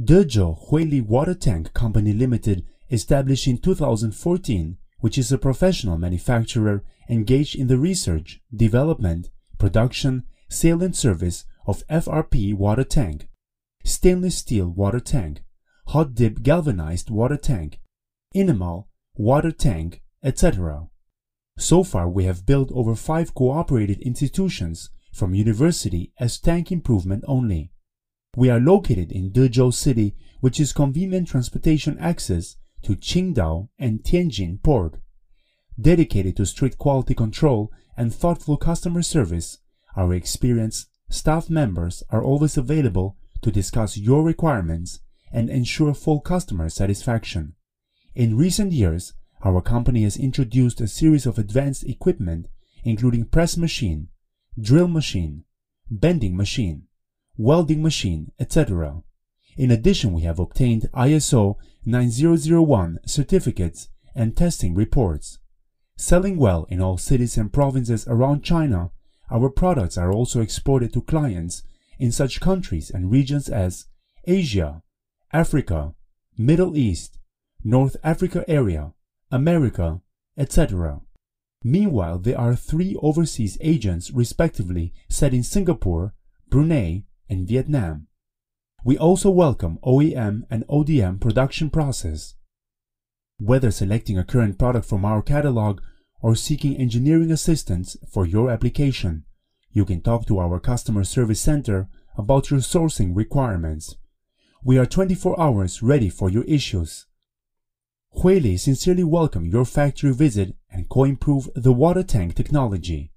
Dejo Huili Water Tank Company Limited, established in 2014, which is a professional manufacturer engaged in the research, development, production, sale and service of FRP water tank, stainless steel water tank, hot dip galvanized water tank, enamel water tank, etc. So far we have built over 5 cooperated institutions from university as tank improvement only. We are located in Dezhou City, which is convenient transportation access to Qingdao and Tianjin Port. Dedicated to strict quality control and thoughtful customer service, our experienced staff members are always available to discuss your requirements and ensure full customer satisfaction. In recent years, our company has introduced a series of advanced equipment including press machine, drill machine, bending machine, welding machine, etc. In addition, we have obtained ISO 9001 certificates and testing reports. Selling well in all cities and provinces around China, our products are also exported to clients in such countries and regions as Asia, Africa, Middle East, North Africa area, America, etc. Meanwhile, there are three overseas agents respectively set in Singapore, Brunei, in Vietnam. We also welcome OEM and ODM production process. Whether selecting a current product from our catalog or seeking engineering assistance for your application, you can talk to our customer service center about your sourcing requirements. We are 24 hours ready for your issues. Huili sincerely welcome your factory visit and co-improve the water tank technology.